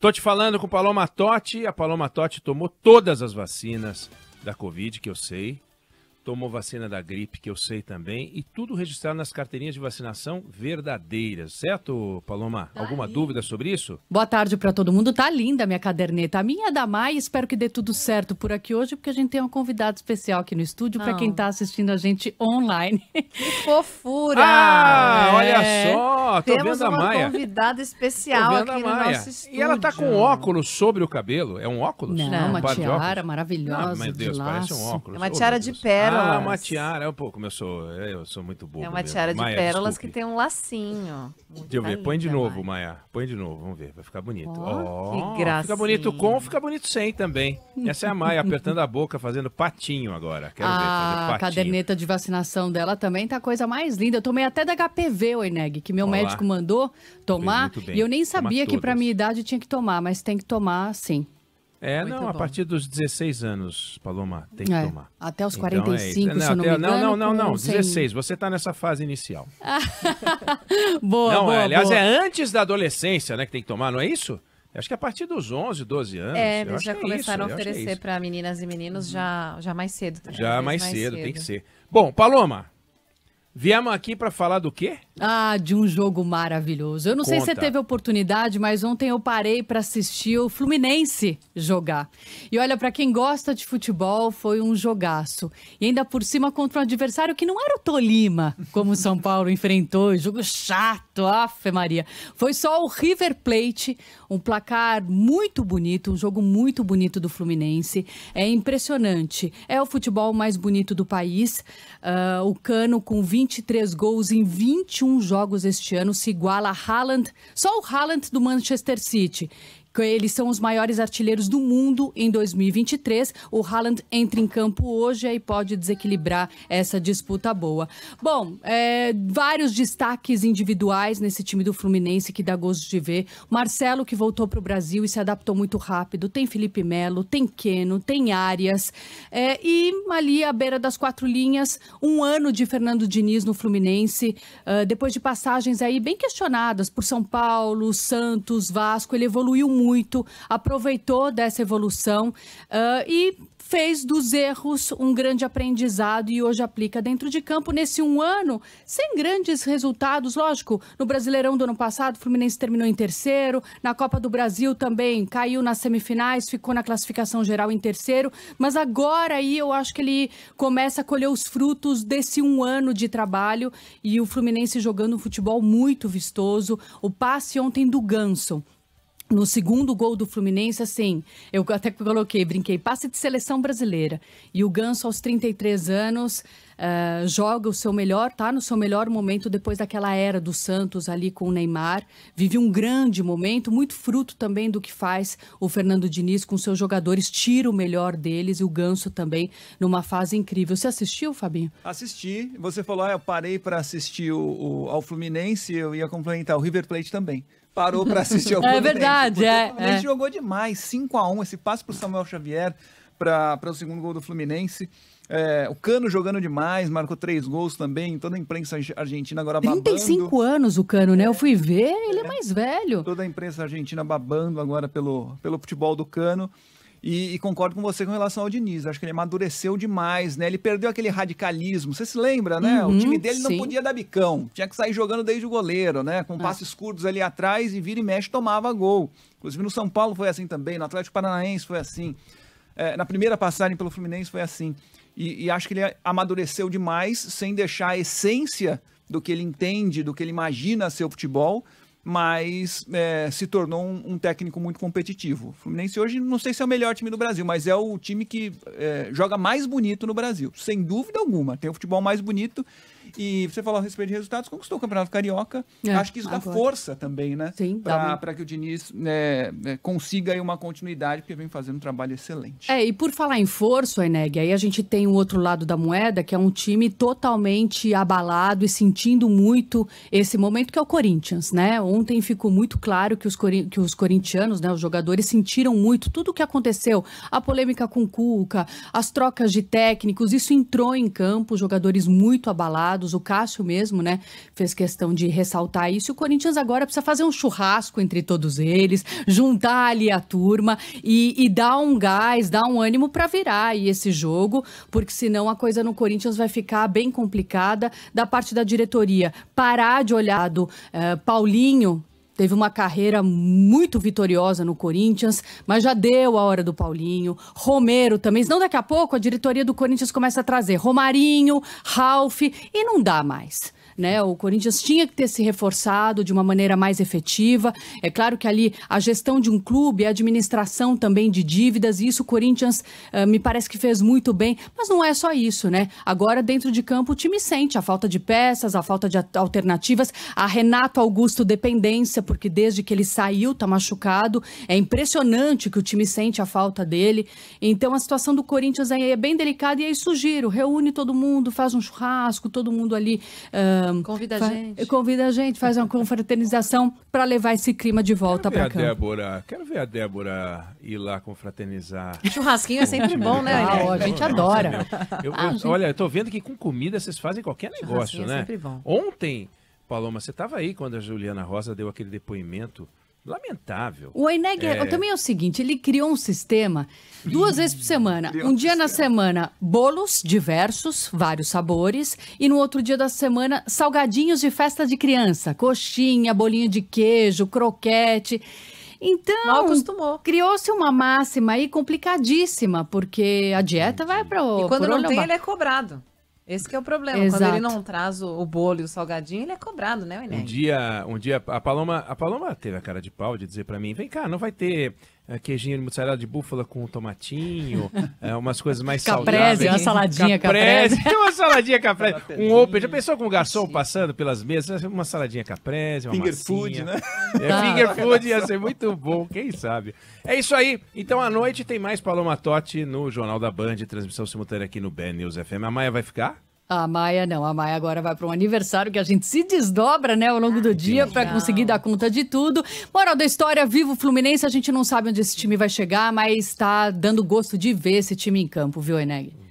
Tô te falando com Paloma Totti. A Paloma Totti tomou todas as vacinas da Covid, que eu sei tomou vacina da gripe, que eu sei também, e tudo registrado nas carteirinhas de vacinação verdadeiras, certo, Paloma? Tá Alguma dúvida sobre isso? Boa tarde para todo mundo. Tá linda a minha caderneta. A minha é da Mai, espero que dê tudo certo por aqui hoje, porque a gente tem um convidado especial aqui no estúdio para quem está assistindo a gente online. Que fofura! Ah, é. olha só! Tô Temos vendo a Maia. uma convidada especial aqui no nosso estúdio. E ela tá com óculos sobre o cabelo. É um óculos? Não, Não uma um tiara maravilhosa. Ah, meu Deus, de parece um óculos. É uma tiara oh, de pé pérolas. Né? Ah, uma tiara. Pô, começou. É, eu sou muito boa. É uma mesmo. tiara de Maia, pérolas desculpe. que tem um lacinho. Muito Deixa eu ver. Põe de novo, Maia. Põe de novo. Vamos ver. Vai ficar bonito. Oh, oh, que graça. Fica bonito com, fica bonito sem também. Essa é a Maia apertando a boca, fazendo patinho agora. Quero ah, ver. A caderneta de vacinação dela também tá a coisa mais linda. Eu tomei até da HPV, o Eneg, que meu Olá. médico mandou tomar. E eu nem sabia que para minha idade tinha que tomar, mas tem que tomar sim. É, Muito não, bom. a partir dos 16 anos, Paloma, tem que é, tomar. Até os 45, então, é não, se não, me não, engano, não, não, não, 16, você está nessa fase inicial. boa, não, boa, é, aliás, boa. é antes da adolescência, né, que tem que tomar, não é isso? Acho que é a partir dos 11, 12 anos. É, eles já é começaram isso, a é oferecer para meninas e meninos uhum. já, já mais cedo. Já né? mais, mais cedo, cedo, tem que ser. Bom, Paloma, viemos aqui para falar do quê? Ah, de um jogo maravilhoso. Eu não Conta. sei se você teve oportunidade, mas ontem eu parei para assistir o Fluminense jogar. E olha, para quem gosta de futebol, foi um jogaço. E ainda por cima contra um adversário que não era o Tolima, como o São Paulo enfrentou. Jogo chato, afe Maria. Foi só o River Plate, um placar muito bonito, um jogo muito bonito do Fluminense. É impressionante. É o futebol mais bonito do país. Uh, o Cano com 23 gols em 21 jogos este ano se iguala a Haaland, só o Haaland do Manchester City. Eles são os maiores artilheiros do mundo em 2023. O Haaland entra em campo hoje e pode desequilibrar essa disputa boa. Bom, é, vários destaques individuais nesse time do Fluminense que dá gosto de ver. Marcelo, que voltou para o Brasil e se adaptou muito rápido. Tem Felipe Melo, tem Queno, tem Arias. É, e ali, à beira das quatro linhas, um ano de Fernando Diniz no Fluminense. Uh, depois de passagens aí bem questionadas por São Paulo, Santos, Vasco, ele evoluiu muito muito, aproveitou dessa evolução uh, e fez dos erros um grande aprendizado e hoje aplica dentro de campo nesse um ano, sem grandes resultados, lógico. No Brasileirão do ano passado, o Fluminense terminou em terceiro, na Copa do Brasil também caiu nas semifinais, ficou na classificação geral em terceiro, mas agora aí eu acho que ele começa a colher os frutos desse um ano de trabalho e o Fluminense jogando um futebol muito vistoso. O passe ontem do Ganso no segundo gol do Fluminense, assim, eu até coloquei, brinquei, passe de seleção brasileira. E o Ganso, aos 33 anos, uh, joga o seu melhor, tá no seu melhor momento depois daquela era do Santos ali com o Neymar. Vive um grande momento, muito fruto também do que faz o Fernando Diniz com seus jogadores, tira o melhor deles e o Ganso também numa fase incrível. Você assistiu, Fabinho? Assisti. Você falou, ah, eu parei para assistir o, o, ao Fluminense, eu ia complementar o River Plate também parou para assistir algum É verdade, tempo, é, é. jogou demais, 5 a 1 esse passe o Samuel Xavier para o segundo gol do Fluminense. É, o Cano jogando demais, marcou três gols também, toda a imprensa argentina agora babando. 35 anos o Cano, né? Eu fui ver, ele é, é mais velho. Toda a imprensa argentina babando agora pelo, pelo futebol do Cano. E, e, concordo com você com relação ao Diniz. Acho que ele amadureceu demais, né? Ele perdeu aquele radicalismo. Você se lembra, né? Uhum, o time dele sim. não podia dar bicão. Tinha que sair jogando desde o goleiro, né? Com é. passes ah. curtos ali atrás e vira e mexe tomava gol. Inclusive no São Paulo foi assim também, no Atlético Paranaense foi assim. É, na primeira passagem pelo Fluminense foi assim. E, e acho que ele amadureceu demais, sem deixar a essência do que ele entende, do que ele imagina ser o futebol, mas é, se tornou um, um, técnico muito competitivo. O Fluminense hoje não sei se é o melhor time do Brasil, mas é o time que é, joga mais bonito no Brasil, sem dúvida alguma. Tem o futebol mais bonito e você falou a respeito de resultados, conquistou o Campeonato Carioca. É, Acho que isso agora. dá força também, né? Sim, Para que o Diniz é, consiga aí uma continuidade, porque vem fazendo um trabalho excelente. É, e por falar em força, Eneg, aí a gente tem o outro lado da moeda, que é um time totalmente abalado e sentindo muito esse momento, que é o Corinthians, né? Ontem ficou muito claro que os, cori que os corintianos, né, os jogadores, sentiram muito tudo o que aconteceu. A polêmica com o Cuca, as trocas de técnicos, isso entrou em campo, jogadores muito abalados o Cássio mesmo, né, fez questão de ressaltar isso. O Corinthians agora precisa fazer um churrasco entre todos eles, juntar ali a turma e, e dar um gás, dar um ânimo para virar aí esse jogo, porque senão a coisa no Corinthians vai ficar bem complicada da parte da diretoria. Parar de olhar do eh, Paulinho teve uma carreira muito vitoriosa no Corinthians, mas já deu a hora do Paulinho. Romero também, senão daqui a pouco a diretoria do Corinthians começa a trazer Romarinho, Ralph, e não dá mais né? O Corinthians tinha que ter se reforçado de uma maneira mais efetiva. É claro que ali a gestão de um clube, a administração também de dívidas, e isso o Corinthians uh, me parece que fez muito bem, mas não é só isso, né? Agora dentro de campo o time sente a falta de peças, a falta de alternativas, a Renato Augusto dependência, porque desde que ele saiu tá machucado. É impressionante que o time sente a falta dele. Então a situação do Corinthians aí é bem delicada e aí sugiro, reúne todo mundo, faz um churrasco, todo mundo ali uh, convida a gente. Convida a gente, faz uma confraternização para levar esse clima de volta para cá. Débora, quero ver a Débora ir lá confraternizar. Churrasquinho é sempre bom, né? Ah, a gente adora. Eu, eu, ah, Olha, eu tô vendo que com comida vocês fazem qualquer negócio, é né? É sempre bom. Ontem, Paloma, você estava aí quando a Juliana Rosa deu aquele depoimento Lamentável. O Eineg é, é... também é o seguinte, ele criou um sistema duas vezes por semana. um dia na semana, bolos diversos, vários sabores, e no outro dia da semana, salgadinhos de festa de criança, coxinha, bolinho de queijo, croquete. Então, Mal acostumou. criou-se uma máxima aí complicadíssima, porque a dieta vai para o E quando não tem, ele é cobrado. Esse é o problema. Exato. Quando ele não traz o, o, bolo e o salgadinho, ele é cobrado, né, Enem? Um dia, um dia a Paloma, a Paloma teve a cara de pau de dizer para mim: "Vem cá, não vai ter é, queijinho de mussarela de búfala com tomatinho, é, umas coisas mais caprese, saudáveis. Uma saladinha caprese. caprese. uma saladinha caprese. um open. Já pensou com o garçom passando pelas mesas? Uma saladinha caprese, uma Finger massinha. food, né? É, Finger food ia ser muito bom, quem sabe. É isso aí. Então, à noite tem mais Paloma Totti no Jornal da Band, transmissão simultânea aqui no Ben News FM. A Maia vai ficar? A Maia não, a Maia agora vai para um aniversário que a gente se desdobra, né, ao longo do dia para conseguir dar conta de tudo. Moral da história, vivo Fluminense, a gente não sabe onde esse time vai chegar, mas está dando gosto de ver esse time em campo, viu, Eneg?